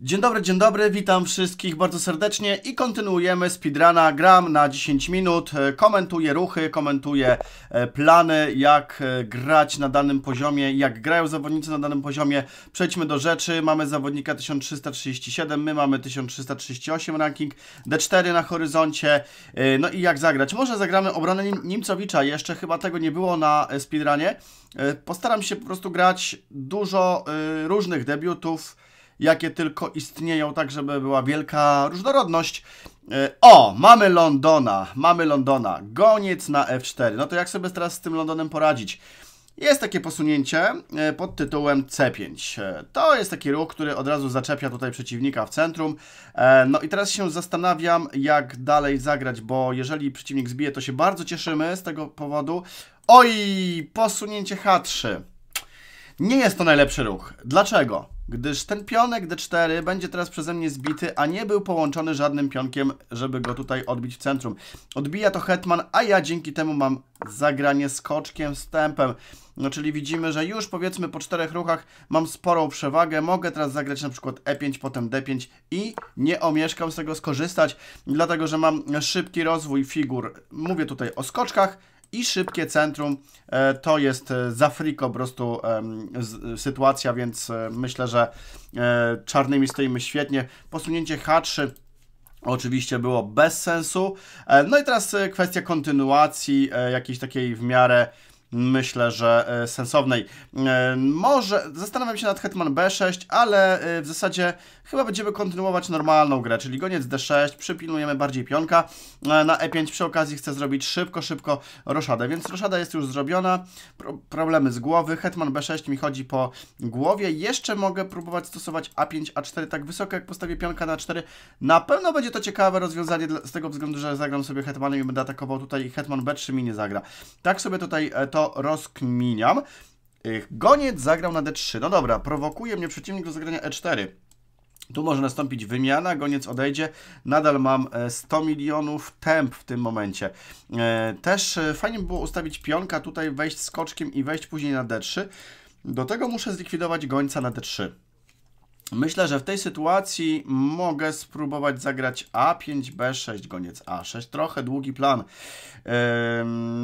Dzień dobry, dzień dobry, witam wszystkich bardzo serdecznie i kontynuujemy speedruna. Gram na 10 minut, e, komentuję ruchy, komentuję e, plany, jak e, grać na danym poziomie, jak grają zawodnicy na danym poziomie. Przejdźmy do rzeczy, mamy zawodnika 1337, my mamy 1338 ranking, D4 na horyzoncie, no i jak zagrać. Może zagramy obronę Nimcowicza, jeszcze chyba tego nie było na speedrunie. Postaram się po prostu grać dużo różnych debiutów, jakie tylko istnieją, tak żeby była wielka różnorodność. E, o, mamy Londona, mamy Londona, goniec na F4. No to jak sobie teraz z tym Londonem poradzić? Jest takie posunięcie e, pod tytułem C5. E, to jest taki ruch, który od razu zaczepia tutaj przeciwnika w centrum. No i teraz się zastanawiam, jak dalej zagrać, bo jeżeli przeciwnik zbije, to się bardzo cieszymy z tego powodu. Oj, posunięcie H3. Nie jest to najlepszy ruch. Dlaczego? gdyż ten pionek d4 będzie teraz przeze mnie zbity, a nie był połączony żadnym pionkiem, żeby go tutaj odbić w centrum. Odbija to hetman, a ja dzięki temu mam zagranie skoczkiem wstępem. No czyli widzimy, że już powiedzmy po czterech ruchach mam sporą przewagę, mogę teraz zagrać na przykład e5, potem d5 i nie omieszkam z tego skorzystać, dlatego że mam szybki rozwój figur. Mówię tutaj o skoczkach, i szybkie centrum. E, to jest e, z Afryki po prostu sytuacja, więc e, myślę, że czarnymi stoimy świetnie. Posunięcie H3 oczywiście było bez sensu. No i teraz kwestia kontynuacji, jakiejś takiej w miarę myślę, że e, sensownej. E, może zastanawiam się nad Hetman B6, ale e, w zasadzie chyba będziemy kontynuować normalną grę, czyli goniec D6, przypilnujemy bardziej pionka. Na E5 przy okazji chcę zrobić szybko, szybko roszadę, więc roszada jest już zrobiona, Pro problemy z głowy, Hetman B6 mi chodzi po głowie, jeszcze mogę próbować stosować A5, A4 tak wysoko jak postawię pionka na 4. Na pewno będzie to ciekawe rozwiązanie z tego względu, że zagram sobie Hetmanem i będę atakował tutaj Hetman B3 mi nie zagra. Tak sobie tutaj to to rozkminiam. Goniec zagrał na d3. No dobra, prowokuje mnie przeciwnik do zagrania e4. Tu może nastąpić wymiana, goniec odejdzie. Nadal mam 100 e, milionów temp w tym momencie. E, też e, fajnie by było ustawić pionka, tutaj wejść skoczkiem i wejść później na d3. Do tego muszę zlikwidować gońca na d3. Myślę, że w tej sytuacji mogę spróbować zagrać A5, B6, goniec A6. Trochę długi plan.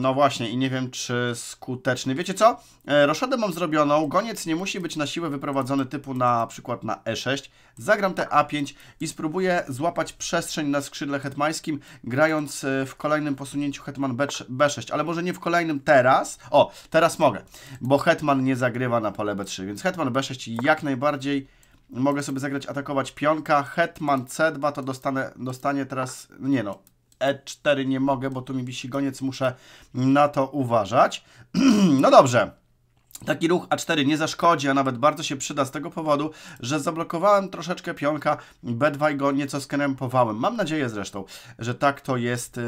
No właśnie i nie wiem, czy skuteczny. Wiecie co? E, roszadę mam zrobioną. Goniec nie musi być na siłę wyprowadzony typu na przykład na E6. Zagram te A5 i spróbuję złapać przestrzeń na skrzydle hetmańskim, grając e, w kolejnym posunięciu hetman B6. Ale może nie w kolejnym teraz. O, teraz mogę, bo hetman nie zagrywa na pole B3, więc hetman B6 jak najbardziej Mogę sobie zagrać atakować pionka. Hetman C2 to dostanę, dostanie teraz... Nie no, E4 nie mogę, bo tu mi wisi goniec. Muszę na to uważać. no dobrze. Taki ruch A4 nie zaszkodzi, a nawet bardzo się przyda z tego powodu, że zablokowałem troszeczkę pionka B2 i go nieco skrępowałem. Mam nadzieję zresztą, że tak to jest e,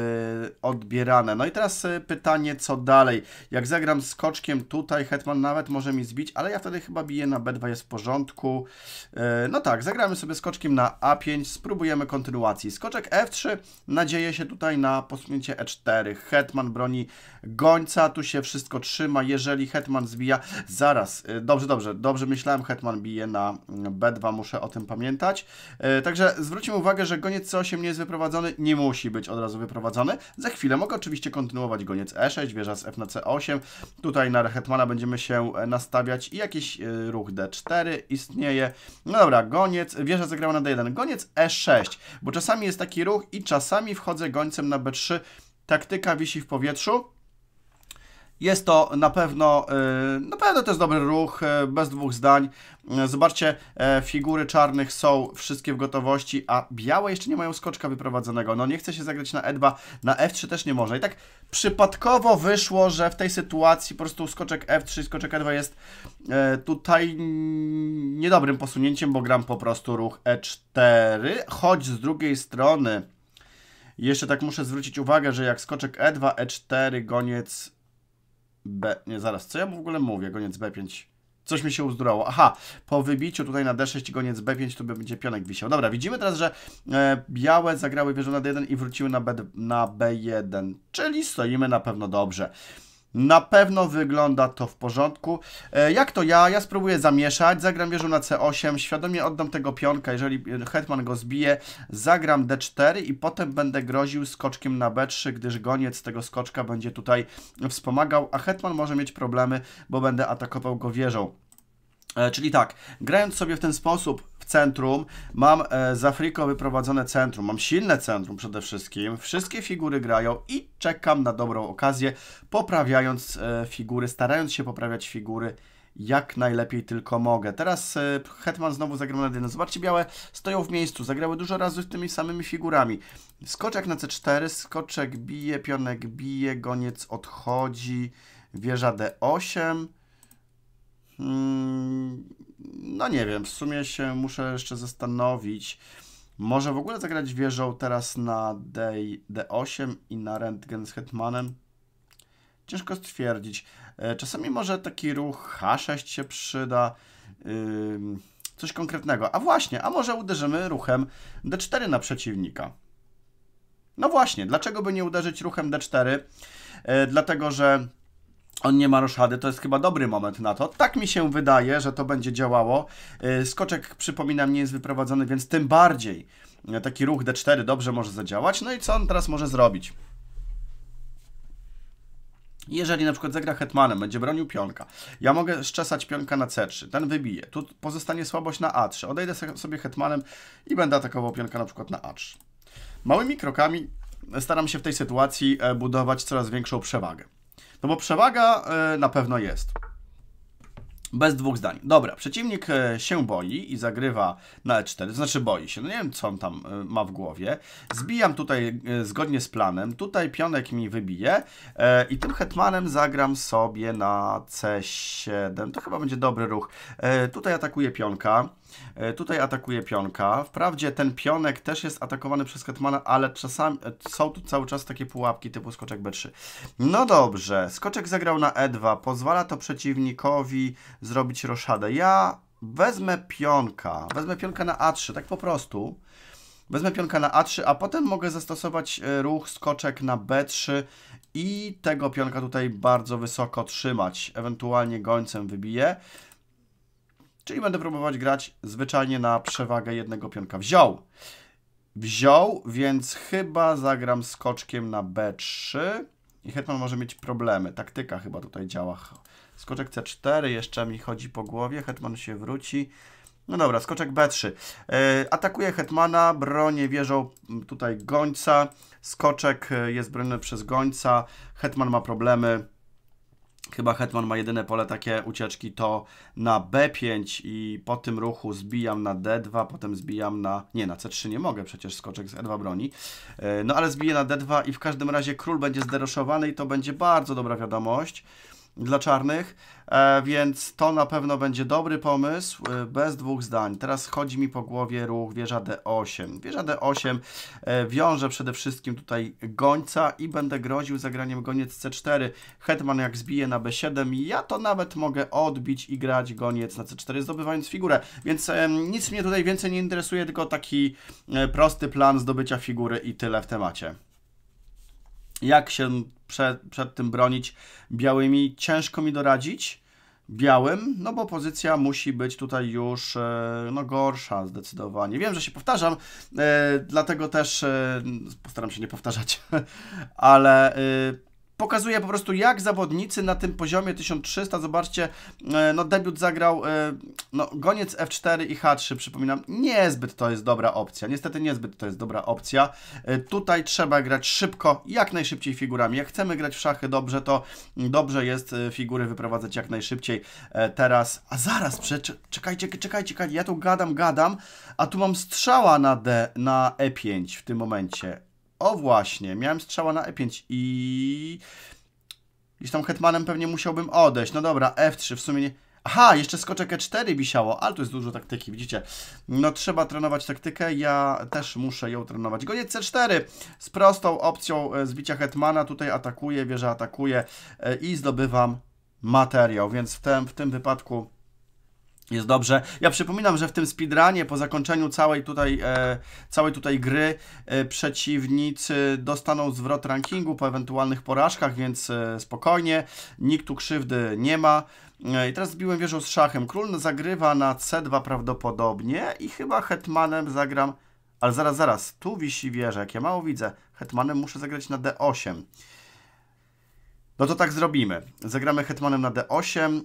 odbierane. No i teraz e, pytanie, co dalej? Jak zagram skoczkiem tutaj, Hetman nawet może mi zbić, ale ja wtedy chyba biję na B2, jest w porządku. E, no tak, zagramy sobie skoczkiem na A5, spróbujemy kontynuacji. Skoczek F3, nadzieję się tutaj na posunięcie E4. Hetman broni gońca, tu się wszystko trzyma, jeżeli Hetman zbija, Zaraz, y, dobrze, dobrze, dobrze myślałem, Hetman bije na B2, muszę o tym pamiętać. Y, także zwróćmy uwagę, że goniec C8 nie jest wyprowadzony, nie musi być od razu wyprowadzony. Za chwilę mogę oczywiście kontynuować goniec E6, wieża z F na C8. Tutaj na Hetmana będziemy się e, nastawiać i jakiś y, ruch D4 istnieje. No dobra, goniec, wieża zagrała na D1, goniec E6, bo czasami jest taki ruch i czasami wchodzę gońcem na B3, taktyka wisi w powietrzu. Jest to na pewno, y, na pewno to jest dobry ruch, y, bez dwóch zdań. Y, zobaczcie, figury czarnych są wszystkie w gotowości, a białe jeszcze nie mają skoczka wyprowadzonego. No nie chce się zagrać na E2, na F3 też nie może. I tak przypadkowo wyszło, że w tej sytuacji po prostu skoczek F3 skoczek E2 jest tutaj niedobrym posunięciem, bo gram po prostu ruch E4, choć z drugiej strony... Jeszcze tak muszę zwrócić uwagę, że jak skoczek E2, E4, goniec B... Nie, zaraz, co ja w ogóle mówię? Goniec B5. Coś mi się uzdurało. Aha, po wybiciu tutaj na D6 goniec B5 tu będzie pionek wisiał. Dobra, widzimy teraz, że e, białe zagrały wieżę na D1 i wróciły na, B, na B1, czyli stoimy na pewno dobrze. Na pewno wygląda to w porządku. E, jak to ja? Ja spróbuję zamieszać. Zagram wieżą na C8. Świadomie oddam tego pionka. Jeżeli e, hetman go zbije, zagram D4 i potem będę groził skoczkiem na B3, gdyż goniec tego skoczka będzie tutaj wspomagał, a hetman może mieć problemy, bo będę atakował go wieżą. E, czyli tak, grając sobie w ten sposób w centrum, mam e, z Afryko wyprowadzone centrum, mam silne centrum przede wszystkim, wszystkie figury grają i czekam na dobrą okazję, poprawiając e, figury, starając się poprawiać figury jak najlepiej tylko mogę. Teraz Hetman znowu zagrał na dynę. Zobaczcie, białe stoją w miejscu, zagrały dużo razy z tymi samymi figurami. Skoczek na C4, skoczek bije, pionek bije, goniec odchodzi, wieża D8, Mm, no nie wiem, w sumie się muszę jeszcze zastanowić. Może w ogóle zagrać wieżą teraz na D, D8 i na rentgen z hetmanem? Ciężko stwierdzić. E, czasami może taki ruch H6 się przyda. Coś konkretnego. A właśnie, a może uderzymy ruchem D4 na przeciwnika? No właśnie, dlaczego by nie uderzyć ruchem D4? E, dlatego, że on nie ma roszady, to jest chyba dobry moment na to. Tak mi się wydaje, że to będzie działało. E, skoczek, przypominam, nie jest wyprowadzony, więc tym bardziej e, taki ruch D4 dobrze może zadziałać. No i co on teraz może zrobić? Jeżeli na przykład zagra hetmanem, będzie bronił pionka, ja mogę szczesać pionka na c3, ten wybije, tu pozostanie słabość na a3, odejdę sobie hetmanem i będę atakował pionka na przykład na a3. Małymi krokami staram się w tej sytuacji e, budować coraz większą przewagę. No bo przewaga e, na pewno jest. Bez dwóch zdań. Dobra, przeciwnik e, się boi i zagrywa na e4, To znaczy boi się, no nie wiem co on tam e, ma w głowie. Zbijam tutaj zgodnie z planem, tutaj pionek mi wybije i tym hetmanem zagram sobie na c7, to chyba będzie dobry ruch. Tutaj atakuje pionka. E, tutaj atakuje pionka. Wprawdzie ten pionek też jest atakowany przez Hetmana, ale czasami e, są tu cały czas takie pułapki typu skoczek B3. No dobrze, skoczek zagrał na E2. Pozwala to przeciwnikowi zrobić roszadę. Ja wezmę pionka. Wezmę pionka na A3, tak po prostu. Wezmę pionka na A3, a potem mogę zastosować e, ruch skoczek na B3 i tego pionka tutaj bardzo wysoko trzymać. Ewentualnie gońcem wybiję. Czyli będę próbować grać zwyczajnie na przewagę jednego pionka. Wziął. Wziął, więc chyba zagram skoczkiem na B3. I Hetman może mieć problemy. Taktyka chyba tutaj działa. Skoczek C4 jeszcze mi chodzi po głowie. Hetman się wróci. No dobra, skoczek B3. E, atakuje Hetmana, bronię wieżą tutaj gońca. Skoczek e, jest broniony przez gońca. Hetman ma problemy Chyba Hetman ma jedyne pole takie ucieczki to na B5 i po tym ruchu zbijam na D2, potem zbijam na... Nie, na C3 nie mogę, przecież skoczek z E2 broni. E, no ale zbiję na D2 i w każdym razie król będzie zderoszowany i to będzie bardzo dobra wiadomość dla czarnych, e, więc to na pewno będzie dobry pomysł, e, bez dwóch zdań. Teraz chodzi mi po głowie ruch wieża D8. Wieża D8 e, wiąże przede wszystkim tutaj gońca i będę groził zagraniem goniec C4. Hetman jak zbije na B7, ja to nawet mogę odbić i grać goniec na C4, zdobywając figurę, więc nic mnie tutaj więcej nie interesuje, tylko taki prosty plan zdobycia figury i tyle w temacie. Jak się przed, przed tym bronić białymi. Ciężko mi doradzić białym, no bo pozycja musi być tutaj już e, no, gorsza zdecydowanie. Wiem, że się powtarzam, e, dlatego też e, postaram się nie powtarzać, ale pokazuje po prostu jak zawodnicy na tym poziomie 1300, zobaczcie, e, no debiut zagrał e, no, goniec F4 i H3, przypominam, niezbyt to jest dobra opcja, niestety niezbyt to jest dobra opcja. E, tutaj trzeba grać szybko, jak najszybciej figurami. Jak chcemy grać w szachy dobrze, to dobrze jest figury wyprowadzać jak najszybciej teraz. A zaraz, czekajcie, czekajcie, ja tu gadam, gadam, a tu mam strzała na D, na E5 w tym momencie. O właśnie, miałem strzała na E5 i... z tą hetmanem pewnie musiałbym odejść. No dobra, F3 w sumie nie... Aha, jeszcze skoczek E4 wisiało, ale tu jest dużo taktyki, widzicie. No trzeba trenować taktykę, ja też muszę ją trenować. Goniec C4 z prostą opcją e, zbicia hetmana, tutaj atakuje, wieża atakuje e, i zdobywam materiał, więc w tym, w tym wypadku jest dobrze. Ja przypominam, że w tym speedrunie po zakończeniu całej tutaj, e, całej tutaj gry e, przeciwnicy dostaną zwrot rankingu po ewentualnych porażkach, więc e, spokojnie, nikt tu krzywdy nie ma. E, I teraz zbiłem wieżą z szachem. Król zagrywa na C2 prawdopodobnie i chyba hetmanem zagram... Ale zaraz, zaraz, tu wisi wieża, jak ja mało widzę. Hetmanem muszę zagrać na D8. No to tak zrobimy. Zagramy hetmanem na D8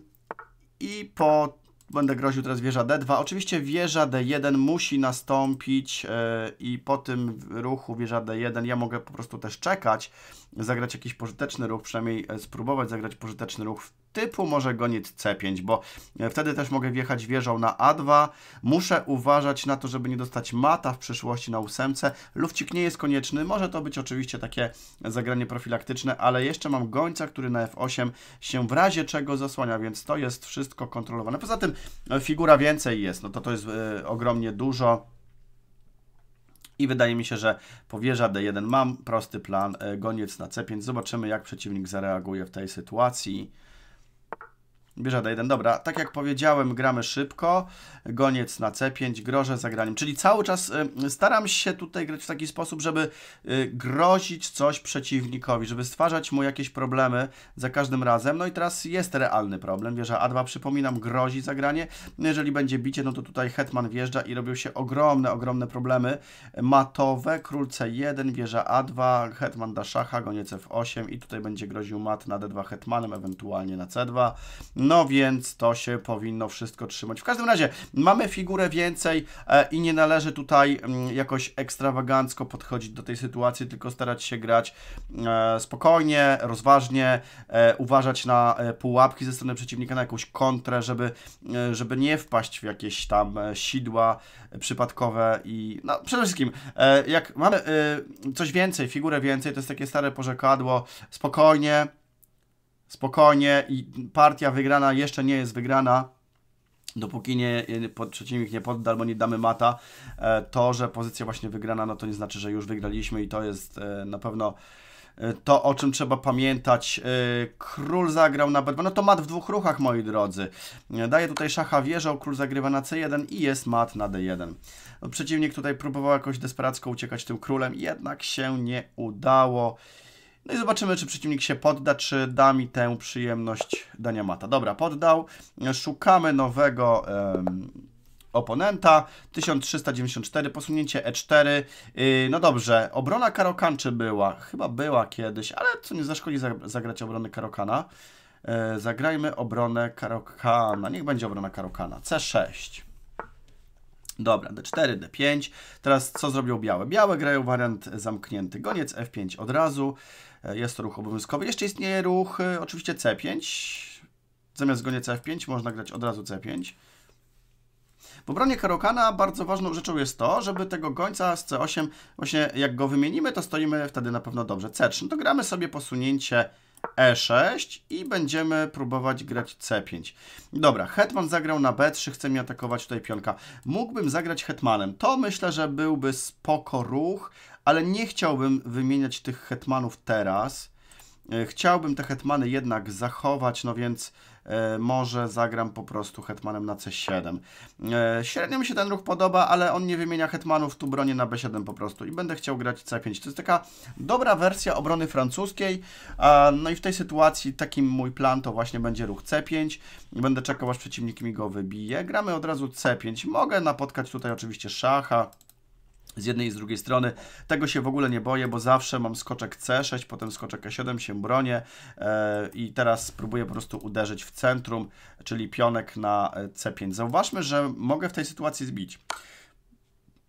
i po Będę groził teraz wieża D2. Oczywiście wieża D1 musi nastąpić e, i po tym ruchu wieża D1 ja mogę po prostu też czekać, zagrać jakiś pożyteczny ruch, przynajmniej e, spróbować zagrać pożyteczny ruch typu może gonić C5, bo e, wtedy też mogę wjechać wieżą na A2. Muszę uważać na to, żeby nie dostać mata w przyszłości na ósemce. Lufcik nie jest konieczny, może to być oczywiście takie zagranie profilaktyczne, ale jeszcze mam gońca, który na F8 się w razie czego zasłania, więc to jest wszystko kontrolowane. Poza tym e, figura więcej jest, no to to jest e, ogromnie dużo. I wydaje mi się, że powierza D1 mam prosty plan, goniec na C5. Zobaczymy, jak przeciwnik zareaguje w tej sytuacji. Bieżada 1, dobra. Tak jak powiedziałem, gramy szybko. Goniec na C5, grożę zagraniem. Czyli cały czas y, staram się tutaj grać w taki sposób, żeby y, grozić coś przeciwnikowi, żeby stwarzać mu jakieś problemy za każdym razem. No i teraz jest realny problem. Wieża A2, przypominam, grozi zagranie. No jeżeli będzie bicie, no to tutaj hetman wjeżdża i robią się ogromne, ogromne problemy matowe. Król C1, wieża A2, hetman da szacha, goniec F8 i tutaj będzie groził mat na D2 hetmanem, ewentualnie na C2. No więc to się powinno wszystko trzymać. W każdym razie mamy figurę więcej e, i nie należy tutaj mm, jakoś ekstrawagancko podchodzić do tej sytuacji, tylko starać się grać e, spokojnie, rozważnie, e, uważać na pułapki ze strony przeciwnika, na jakąś kontrę, żeby, żeby nie wpaść w jakieś tam sidła przypadkowe i no przede wszystkim jak mamy coś więcej, figurę więcej, to jest takie stare porzekadło, spokojnie, spokojnie i partia wygrana jeszcze nie jest wygrana. Dopóki nie, pod, przeciwnik nie podda albo nie damy mata, e, to, że pozycja właśnie wygrana, no to nie znaczy, że już wygraliśmy i to jest e, na pewno e, to, o czym trzeba pamiętać. Król zagrał na b no to mat w dwóch ruchach, moi drodzy. Daje tutaj szacha wieżą, król zagrywa na C1 i jest mat na D1. No, przeciwnik tutaj próbował jakoś desperacko uciekać tym królem, jednak się nie udało. No i zobaczymy, czy przeciwnik się podda, czy da mi tę przyjemność dania mata. Dobra, poddał. Szukamy nowego um, oponenta. 1394, posunięcie E4. Yy, no dobrze, obrona czy była. Chyba była kiedyś, ale co nie zaszkodzi zagrać obronę Karokana. Yy, zagrajmy obronę Karokana. Niech będzie obrona Karokana. C6. Dobra, d4, d5. Teraz co zrobią białe? Białe grają wariant zamknięty. Goniec f5 od razu. E, jest to ruch obowiązkowy. Jeszcze istnieje ruch e, oczywiście C5. Zamiast zgonie C5 można grać od razu C5. W obronie Karokana bardzo ważną rzeczą jest to, żeby tego gońca z C8, właśnie jak go wymienimy, to stoimy wtedy na pewno dobrze. C3, no to gramy sobie posunięcie E6 i będziemy próbować grać C5. Dobra, Hetman zagrał na B3, chce mi atakować tutaj pionka. Mógłbym zagrać Hetmanem. To myślę, że byłby spoko ruch ale nie chciałbym wymieniać tych hetmanów teraz. E, chciałbym te hetmany jednak zachować, no więc e, może zagram po prostu hetmanem na c7. E, średnio mi się ten ruch podoba, ale on nie wymienia hetmanów, tu bronię na b7 po prostu i będę chciał grać c5. To jest taka dobra wersja obrony francuskiej, no i w tej sytuacji takim mój plan to właśnie będzie ruch c5. Będę czekał aż przeciwnik mi go wybije. Gramy od razu c5. Mogę napotkać tutaj oczywiście szacha, z jednej i z drugiej strony. Tego się w ogóle nie boję, bo zawsze mam skoczek C6, potem skoczek E7, się bronię e, i teraz spróbuję po prostu uderzyć w centrum, czyli pionek na e, C5. Zauważmy, że mogę w tej sytuacji zbić.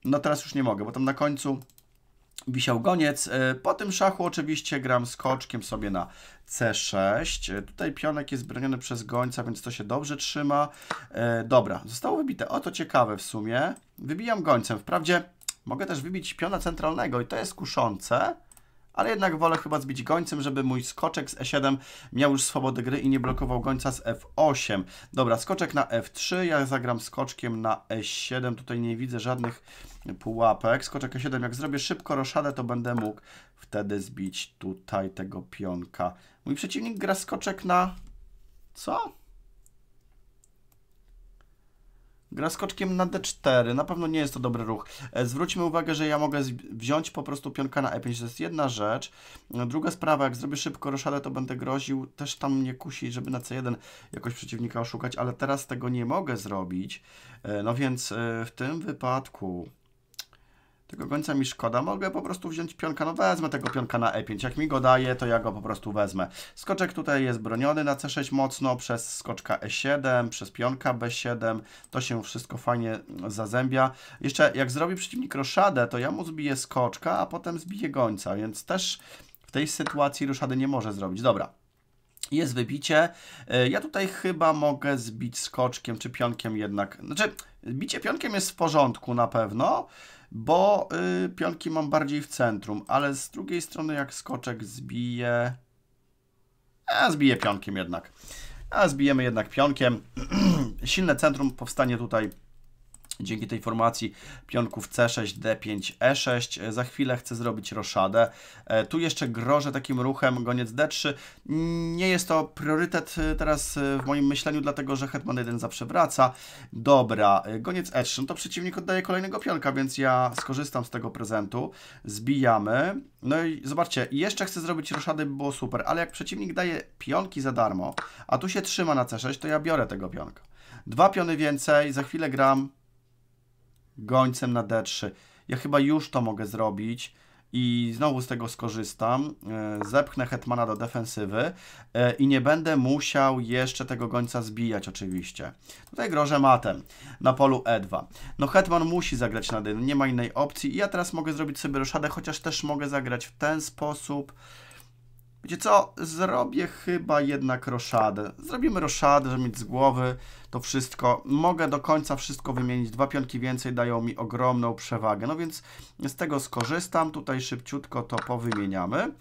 No teraz już nie mogę, bo tam na końcu wisiał goniec. E, po tym szachu oczywiście gram skoczkiem sobie na C6. Tutaj pionek jest broniony przez gońca, więc to się dobrze trzyma. Dobra, zostało wybite. Oto ciekawe w sumie. Wybijam gońcem. Wprawdzie Mogę też wybić piona centralnego i to jest kuszące, ale jednak wolę chyba zbić gońcem, żeby mój skoczek z E7 miał już swobodę gry i nie blokował gońca z F8. Dobra, skoczek na F3, ja zagram skoczkiem na E7, tutaj nie widzę żadnych pułapek. Skoczek E7, jak zrobię szybko roszadę, to będę mógł wtedy zbić tutaj tego pionka. Mój przeciwnik gra skoczek na... co? Gra skoczkiem na d4. Na pewno nie jest to dobry ruch. E, zwróćmy uwagę, że ja mogę wziąć po prostu pionka na e5. To jest jedna rzecz. E, druga sprawa, jak zrobię szybko roszadę, to będę groził. Też tam mnie kusi, żeby na c1 jakoś przeciwnika oszukać, ale teraz tego nie mogę zrobić. E, no więc w tym wypadku tego gońca mi szkoda. Mogę po prostu wziąć pionka. No wezmę tego pionka na e5. Jak mi go daje, to ja go po prostu wezmę. Skoczek tutaj jest broniony na c6 mocno przez skoczka e7, przez pionka b7. To się wszystko fajnie zazębia. Jeszcze jak zrobi przeciwnik roszadę, to ja mu zbiję skoczka, a potem zbiję gońca, więc też w tej sytuacji roszady nie może zrobić. Dobra, jest wybicie. E, ja tutaj chyba mogę zbić skoczkiem czy pionkiem jednak. Znaczy, bicie pionkiem jest w porządku na pewno, bo y, pionki mam bardziej w centrum, ale z drugiej strony jak skoczek zbije... A, zbiję pionkiem jednak. A, zbijemy jednak pionkiem. Silne centrum powstanie tutaj Dzięki tej formacji pionków C6, D5, E6. Za chwilę chcę zrobić roszadę. E, tu jeszcze grożę takim ruchem goniec D3. Nie jest to priorytet e, teraz e, w moim myśleniu, dlatego że hetman 1 zawsze wraca. Dobra, goniec E3. No to przeciwnik oddaje kolejnego pionka, więc ja skorzystam z tego prezentu. Zbijamy. No i zobaczcie, jeszcze chcę zrobić roszady, by było super, ale jak przeciwnik daje pionki za darmo, a tu się trzyma na C6, to ja biorę tego pionka. Dwa piony więcej, za chwilę gram gońcem na D3. Ja chyba już to mogę zrobić i znowu z tego skorzystam. E, zepchnę Hetmana do defensywy e, i nie będę musiał jeszcze tego gońca zbijać oczywiście. Tutaj grożę matem na polu E2. No Hetman musi zagrać na dyn, nie ma innej opcji. I ja teraz mogę zrobić sobie roszadę, chociaż też mogę zagrać w ten sposób. Wiecie co, zrobię chyba jednak roszadę. Zrobimy roszadę, żeby mieć z głowy to wszystko. Mogę do końca wszystko wymienić. Dwa pionki więcej dają mi ogromną przewagę. No więc z tego skorzystam. Tutaj szybciutko to powymieniamy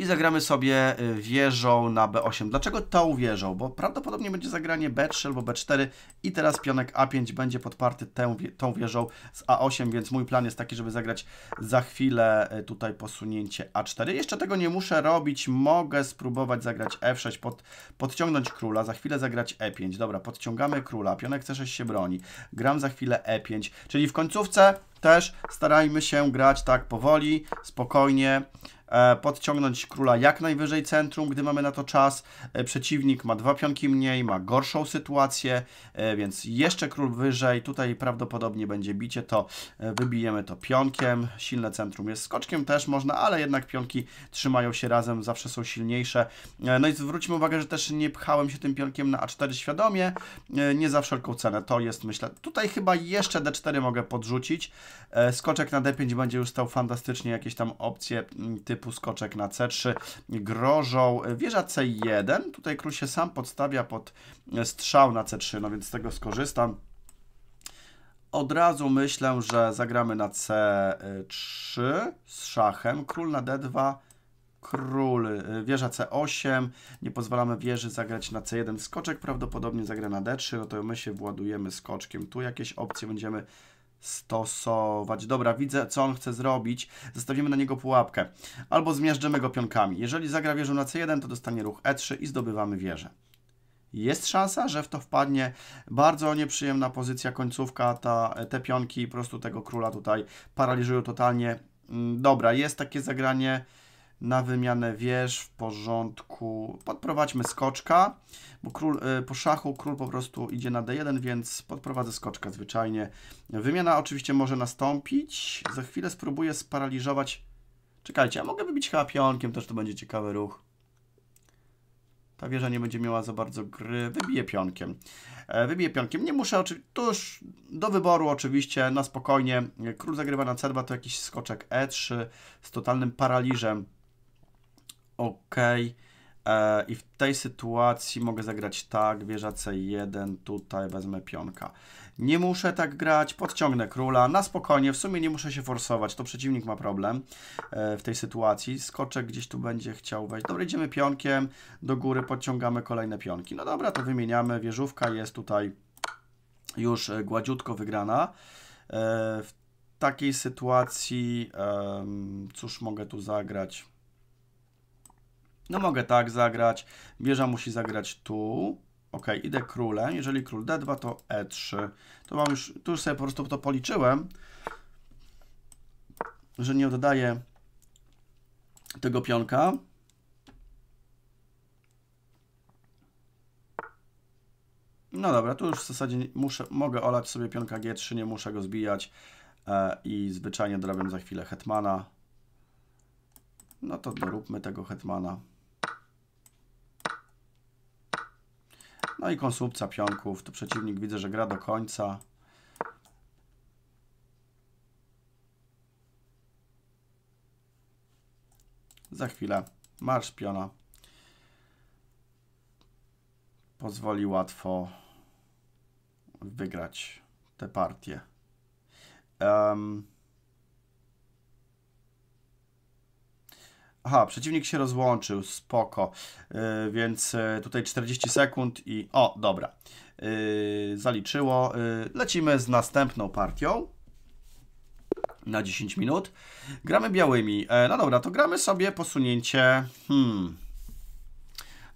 i zagramy sobie y, wieżą na B8. Dlaczego tą wieżą? Bo prawdopodobnie będzie zagranie B3 albo B4 i teraz pionek A5 będzie podparty tę, tą wieżą z A8, więc mój plan jest taki, żeby zagrać za chwilę y, tutaj posunięcie A4. Jeszcze tego nie muszę robić, mogę spróbować zagrać F6, pod, podciągnąć króla, za chwilę zagrać E5. Dobra, podciągamy króla, pionek C6 się broni, gram za chwilę E5, czyli w końcówce też starajmy się grać tak powoli, spokojnie, E, podciągnąć króla jak najwyżej centrum, gdy mamy na to czas. E, przeciwnik ma dwa pionki mniej, ma gorszą sytuację, e, więc jeszcze król wyżej. Tutaj prawdopodobnie będzie bicie, to wybijemy to pionkiem. Silne centrum jest skoczkiem też można, ale jednak pionki trzymają się razem, zawsze są silniejsze. No i zwróćmy uwagę, że też nie pchałem się tym pionkiem na A4 świadomie, nie za wszelką cenę. To jest myślę, tutaj chyba jeszcze D4 mogę podrzucić. Skoczek na D5 będzie już stał fantastycznie, jakieś tam opcje mm, typu typu skoczek na C3 grożą wieża C1. Tutaj król się sam podstawia pod e, strzał na C3, no więc z tego skorzystam. Od razu myślę, że zagramy na C3 z szachem, król na D2, król, e, wieża C8, nie pozwalamy wieży zagrać na C1, skoczek prawdopodobnie zagra na D3, no to my się władujemy skoczkiem, tu jakieś opcje będziemy stosować. Dobra, widzę co on chce zrobić. Zostawimy na niego pułapkę. Albo zmiażdżymy go pionkami. Jeżeli zagra wieżą na C1, to dostanie ruch E3 i zdobywamy wieżę. Jest szansa, że w to wpadnie bardzo nieprzyjemna pozycja końcówka. Ta, te pionki po prostu tego króla tutaj paraliżują totalnie. Mm, dobra, jest takie zagranie na wymianę wież, w porządku. Podprowadźmy skoczka, bo król, e, po szachu król po prostu idzie na d1, więc podprowadzę skoczka zwyczajnie. Wymiana oczywiście może nastąpić. Za chwilę spróbuję sparaliżować. Czekajcie, a mogę wybić chyba pionkiem, też to będzie ciekawy ruch. Ta wieża nie będzie miała za bardzo gry. Wybiję pionkiem. E, wybiję pionkiem. Nie muszę oczywiście... Tuż do wyboru oczywiście, na spokojnie. Król zagrywa na c2, to jakiś skoczek e3 z totalnym paraliżem OK. E, I w tej sytuacji mogę zagrać tak, wieża C1, tutaj wezmę pionka. Nie muszę tak grać, podciągnę króla, na spokojnie, w sumie nie muszę się forsować, to przeciwnik ma problem e, w tej sytuacji. Skoczek gdzieś tu będzie chciał wejść. Dobra, idziemy pionkiem do góry, podciągamy kolejne pionki. No dobra, to wymieniamy, wieżówka jest tutaj już e, gładziutko wygrana. w takiej sytuacji, cóż mogę tu zagrać? No mogę tak zagrać. Bieża musi zagrać tu. Ok, idę królem. Jeżeli król d2, to e3. To mam już, tu już sobie po prostu to policzyłem, że nie dodaję tego pionka. No dobra, tu już w zasadzie muszę, mogę olać sobie pionka g3, nie muszę go zbijać e, i zwyczajnie dorabiam za chwilę hetmana. No to doróbmy tego hetmana. No i konsumpcja pionków. Tu przeciwnik widzę, że gra do końca. Za chwilę marsz piona pozwoli łatwo wygrać tę partię. Um, Aha, przeciwnik się rozłączył, spoko. Yy, więc y, tutaj 40 sekund i... O, dobra. Yy, zaliczyło. Yy, lecimy z następną partią. Na 10 minut. Gramy białymi. E, no dobra, to gramy sobie posunięcie... Hmm.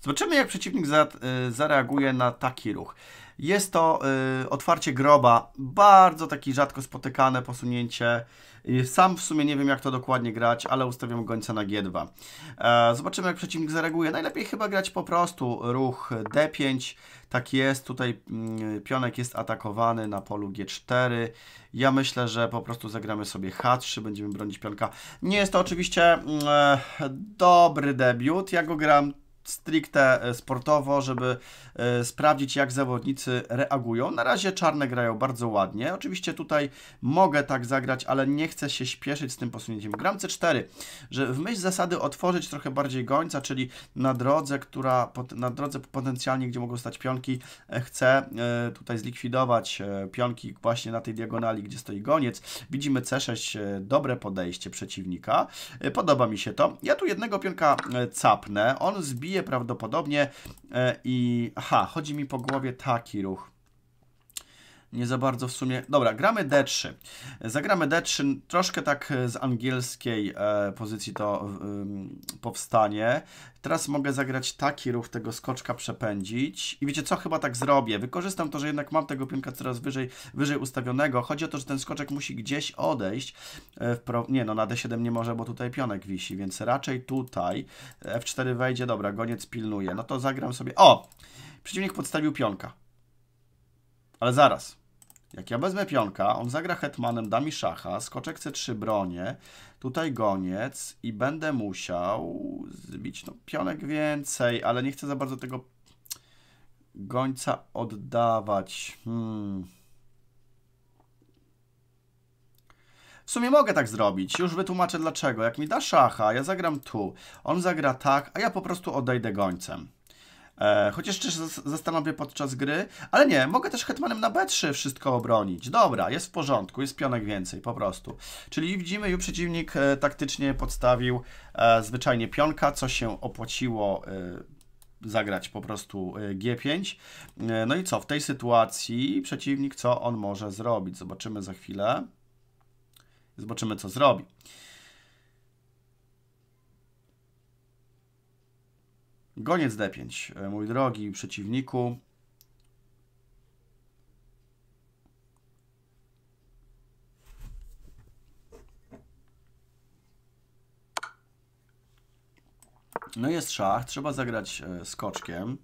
Zobaczymy, jak przeciwnik za, y, zareaguje na taki ruch. Jest to y, otwarcie groba, bardzo taki rzadko spotykane posunięcie. Y, sam w sumie nie wiem, jak to dokładnie grać, ale ustawiam gońca na G2. E, zobaczymy, jak przeciwnik zareaguje. Najlepiej chyba grać po prostu ruch D5. Tak jest, tutaj mm, pionek jest atakowany na polu G4. Ja myślę, że po prostu zagramy sobie H3, będziemy bronić pionka. Nie jest to oczywiście mm, e, dobry debiut, ja go gram stricte e, sportowo, żeby e, sprawdzić, jak zawodnicy reagują. Na razie czarne grają bardzo ładnie. Oczywiście tutaj mogę tak zagrać, ale nie chcę się śpieszyć z tym posunięciem. Gram C4, że w myśl zasady otworzyć trochę bardziej gońca, czyli na drodze, która, na drodze potencjalnie, gdzie mogą stać pionki, e, chcę tutaj zlikwidować pionki właśnie na tej diagonali, gdzie stoi goniec. Widzimy C6, dobre podejście przeciwnika. Podoba mi się to. Ja tu jednego pionka capnę, on zbija prawdopodobnie e, i aha, chodzi mi po głowie taki ruch nie za bardzo w sumie. Dobra, gramy D3. Zagramy D3, troszkę tak z angielskiej e, pozycji to powstanie. Teraz mogę zagrać taki ruch, tego skoczka przepędzić. I wiecie co, chyba tak zrobię. Wykorzystam to, że jednak mam tego pionka coraz wyżej, wyżej ustawionego. Chodzi o to, że ten skoczek musi gdzieś odejść. E, pro... Nie, no na D7 nie może, bo tutaj pionek wisi, więc raczej tutaj e, F4 wejdzie. Dobra, goniec pilnuje. No to zagram sobie... O! Przeciwnik podstawił pionka. Ale zaraz. Jak ja wezmę pionka, on zagra hetmanem, da mi szacha, skoczek C3 bronię, tutaj goniec i będę musiał zbić no, pionek więcej, ale nie chcę za bardzo tego gońca oddawać. Hmm. W sumie mogę tak zrobić, już wytłumaczę dlaczego. Jak mi da szacha, ja zagram tu, on zagra tak, a ja po prostu odejdę gońcem. E, chociaż też zastanowię podczas gry, ale nie, mogę też hetmanem na B3 wszystko obronić. Dobra, jest w porządku, jest pionek więcej po prostu. Czyli widzimy, już przeciwnik e, taktycznie podstawił e, zwyczajnie pionka, co się opłaciło e, zagrać po prostu e, G5. E, no i co, w tej sytuacji przeciwnik co on może zrobić? Zobaczymy za chwilę. Zobaczymy, co zrobi. Goniec D5, e, mój drogi przeciwniku. No jest szach, trzeba zagrać e, skoczkiem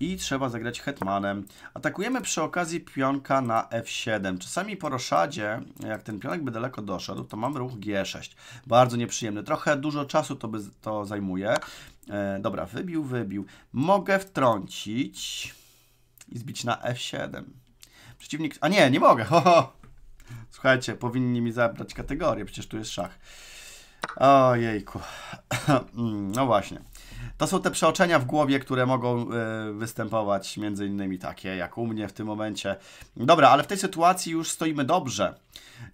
i trzeba zagrać hetmanem. Atakujemy przy okazji pionka na f7. Czasami po roszadzie, jak ten pionek by daleko doszedł, to mamy ruch g6. Bardzo nieprzyjemny. Trochę dużo czasu to, by, to zajmuje. E, dobra, wybił, wybił. Mogę wtrącić i zbić na F7. Przeciwnik... A nie, nie mogę. Ho, ho. Słuchajcie, powinni mi zabrać kategorię, przecież tu jest szach. Ojejku. Mm, no właśnie. To są te przeoczenia w głowie, które mogą e, występować między innymi takie, jak u mnie w tym momencie. Dobra, ale w tej sytuacji już stoimy dobrze.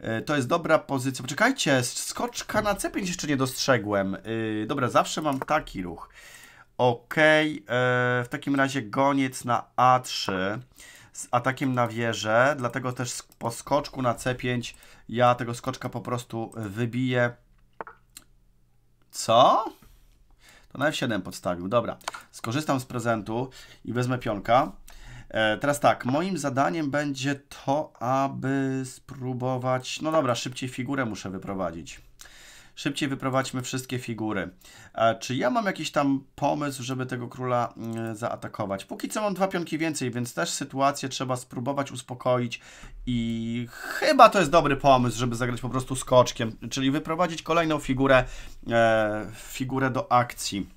E, to jest dobra pozycja. Poczekajcie, skoczka na C5 jeszcze nie dostrzegłem. E, dobra, zawsze mam taki ruch. OK, w takim razie goniec na A3 z atakiem na wieżę, dlatego też po skoczku na C5 ja tego skoczka po prostu wybiję. Co? To na F7 podstawił. Dobra, skorzystam z prezentu i wezmę pionka. E, teraz tak, moim zadaniem będzie to, aby spróbować... No dobra, szybciej figurę muszę wyprowadzić szybciej wyprowadźmy wszystkie figury. Czy ja mam jakiś tam pomysł, żeby tego króla mm, zaatakować? Póki co mam dwa pionki więcej, więc też sytuację trzeba spróbować uspokoić i chyba to jest dobry pomysł, żeby zagrać po prostu skoczkiem, czyli wyprowadzić kolejną figurę, e, figurę do akcji.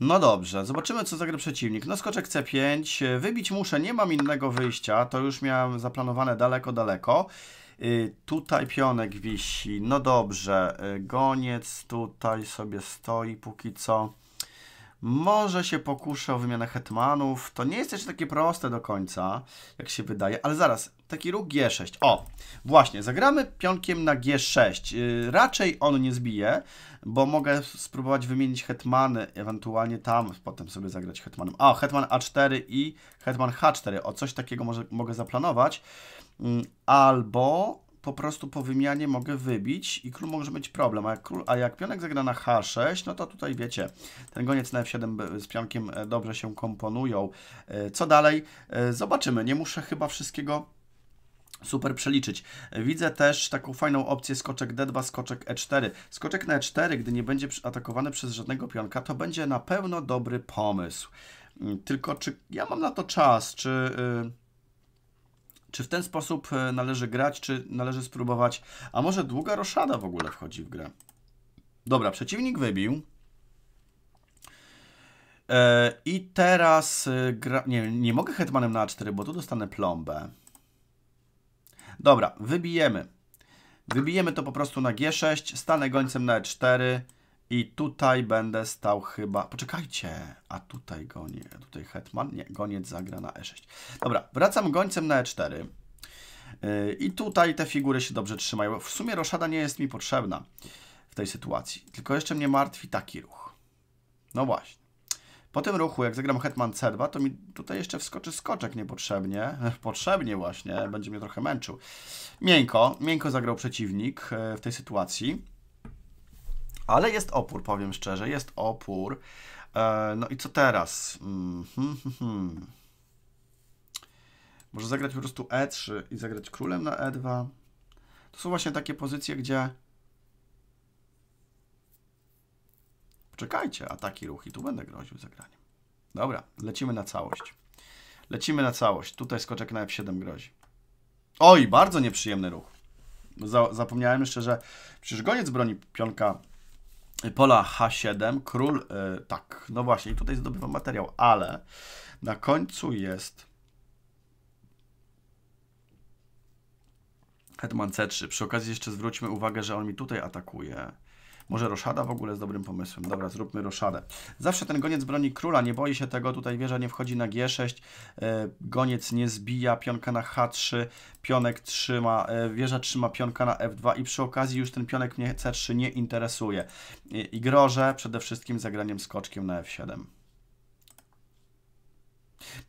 No dobrze, zobaczymy co zagra przeciwnik. No skoczek C5, wybić muszę, nie mam innego wyjścia, to już miałem zaplanowane daleko, daleko. Y, tutaj pionek wisi, no dobrze, y, goniec tutaj sobie stoi póki co. Może się pokuszę o wymianę hetmanów. To nie jest jeszcze takie proste do końca, jak się wydaje, ale zaraz, taki ruch G6. O, właśnie, zagramy pionkiem na G6. Y, raczej on nie zbije, bo mogę spróbować wymienić hetmany, ewentualnie tam potem sobie zagrać hetmanem. A, hetman A4 i hetman H4. O, coś takiego może, mogę zaplanować. Mm, albo po prostu po wymianie mogę wybić i król może być problem, a jak, król, a jak pionek zagra na h6, no to tutaj wiecie, ten goniec na f7 z pionkiem e, dobrze się komponują. E, co dalej? E, zobaczymy, nie muszę chyba wszystkiego super przeliczyć. Widzę też taką fajną opcję skoczek D2, skoczek E4. Skoczek na E4, gdy nie będzie atakowany przez żadnego pionka, to będzie na pewno dobry pomysł. Mm, tylko czy ja mam na to czas, czy... Yy... Czy w ten sposób e, należy grać, czy należy spróbować? A może długa roszada w ogóle wchodzi w grę? Dobra, przeciwnik wybił. E, I teraz e, gra... nie, nie mogę hetmanem na 4, bo tu dostanę plombę. Dobra, wybijemy. Wybijemy to po prostu na G6, stanę gońcem na E4. I tutaj będę stał chyba... Poczekajcie, a tutaj gonie, tutaj hetman? Nie, goniec zagra na e6. Dobra, wracam gońcem na e4. Yy, I tutaj te figury się dobrze trzymają. W sumie roszada nie jest mi potrzebna w tej sytuacji. Tylko jeszcze mnie martwi taki ruch. No właśnie. Po tym ruchu, jak zagram hetman c2, to mi tutaj jeszcze wskoczy skoczek niepotrzebnie. Potrzebnie właśnie, będzie mnie trochę męczył. Miękko, miękko zagrał przeciwnik y, w tej sytuacji. Ale jest opór, powiem szczerze, jest opór. E, no i co teraz? Mm, hmm, hmm, hmm. Może zagrać po prostu E3 i zagrać królem na E2. To są właśnie takie pozycje, gdzie... Poczekajcie, ataki, i Tu będę groził zagraniem. Dobra, lecimy na całość. Lecimy na całość. Tutaj skoczek na F7 grozi. Oj, bardzo nieprzyjemny ruch. Zapomniałem jeszcze, że przecież goniec broni pionka pola H7, król, y, tak, no właśnie, tutaj zdobywam materiał, ale na końcu jest hetman C3. Przy okazji jeszcze zwróćmy uwagę, że on mi tutaj atakuje. Może roszada w ogóle z dobrym pomysłem. Dobra, zróbmy roszadę. Zawsze ten goniec broni króla, nie boi się tego. Tutaj wieża nie wchodzi na G6, e, goniec nie zbija, pionka na H3, pionek trzyma, e, wieża trzyma pionka na F2 i przy okazji już ten pionek mnie C3 nie interesuje. I grożę przede wszystkim zagraniem skoczkiem na F7.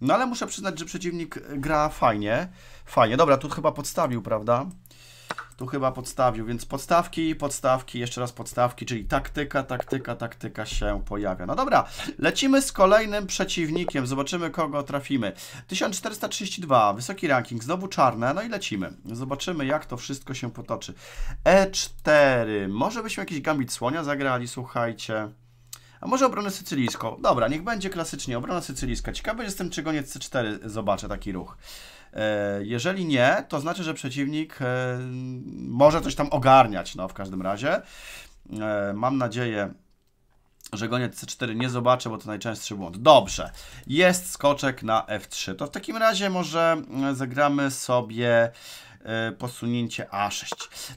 No ale muszę przyznać, że przeciwnik gra fajnie. Fajnie. Dobra, tu chyba podstawił, prawda? Tu chyba podstawił, więc podstawki, podstawki, jeszcze raz podstawki, czyli taktyka, taktyka, taktyka się pojawia. No dobra, lecimy z kolejnym przeciwnikiem, zobaczymy kogo trafimy. 1432, wysoki ranking, znowu czarne, no i lecimy. Zobaczymy jak to wszystko się potoczy. E4, może byśmy jakiś gambit słonia zagrali, słuchajcie. A może obronę sycylijską? Dobra, niech będzie klasycznie obrona sycylijska. Ciekawy jestem, czy goniec C4 zobaczę taki ruch. E, jeżeli nie, to znaczy, że przeciwnik e, może coś tam ogarniać, no w każdym razie. E, mam nadzieję, że goniec C4 nie zobaczę, bo to najczęstszy błąd. Dobrze, jest skoczek na F3. To w takim razie może zagramy sobie E, posunięcie A6.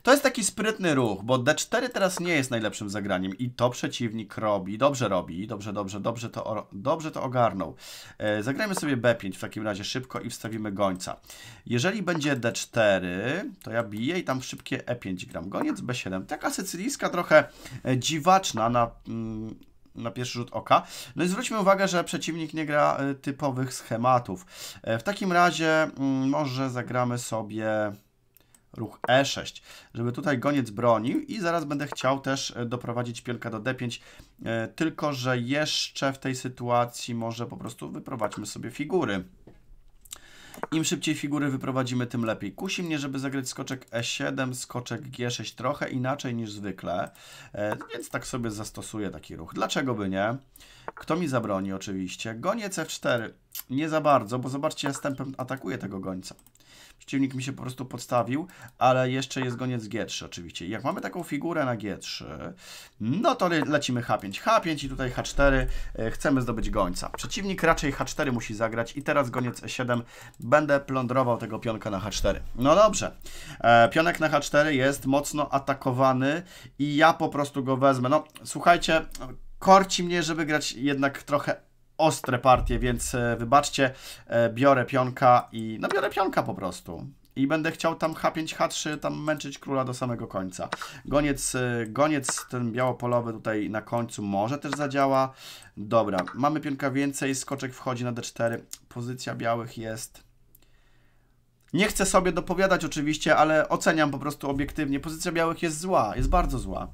To jest taki sprytny ruch, bo D4 teraz nie jest najlepszym zagraniem i to przeciwnik robi, dobrze robi, dobrze, dobrze, dobrze to, dobrze to ogarnął. E, zagrajmy sobie B5 w takim razie szybko i wstawimy gońca. Jeżeli będzie D4, to ja biję i tam szybkie E5 gram. Goniec B7, taka sycylijska trochę e, dziwaczna na... Mm, na pierwszy rzut oka. No i zwróćmy uwagę, że przeciwnik nie gra e, typowych schematów. E, w takim razie mm, może zagramy sobie ruch E6, żeby tutaj goniec bronił i zaraz będę chciał też e, doprowadzić pionka do D5, tylko że jeszcze w tej sytuacji może po prostu wyprowadźmy sobie figury. Im szybciej figury wyprowadzimy, tym lepiej. Kusi mnie, żeby zagrać skoczek E7, skoczek G6 trochę inaczej niż zwykle, e, więc tak sobie zastosuję taki ruch. Dlaczego by nie? Kto mi zabroni oczywiście? Goniec F4 nie za bardzo, bo zobaczcie, ja stępem atakuję tego gońca. Przeciwnik mi się po prostu podstawił, ale jeszcze jest goniec G3 oczywiście. jak mamy taką figurę na G3, no to le lecimy H5. H5 i tutaj H4 e, chcemy zdobyć gońca. Przeciwnik raczej H4 musi zagrać i teraz goniec E7. Będę plądrował tego pionka na H4. No dobrze. E, pionek na H4 jest mocno atakowany i ja po prostu go wezmę. No słuchajcie, korci mnie, żeby grać jednak trochę ostre partie, więc e, wybaczcie, e, biorę pionka i... no biorę pionka po prostu. I będę chciał tam H5, H3, tam męczyć króla do samego końca. Goniec, e, goniec ten białopolowy tutaj na końcu może też zadziała. Dobra, mamy pionka więcej, skoczek wchodzi na D4. Pozycja białych jest... Nie chcę sobie dopowiadać oczywiście, ale oceniam po prostu obiektywnie. Pozycja białych jest zła, jest bardzo zła.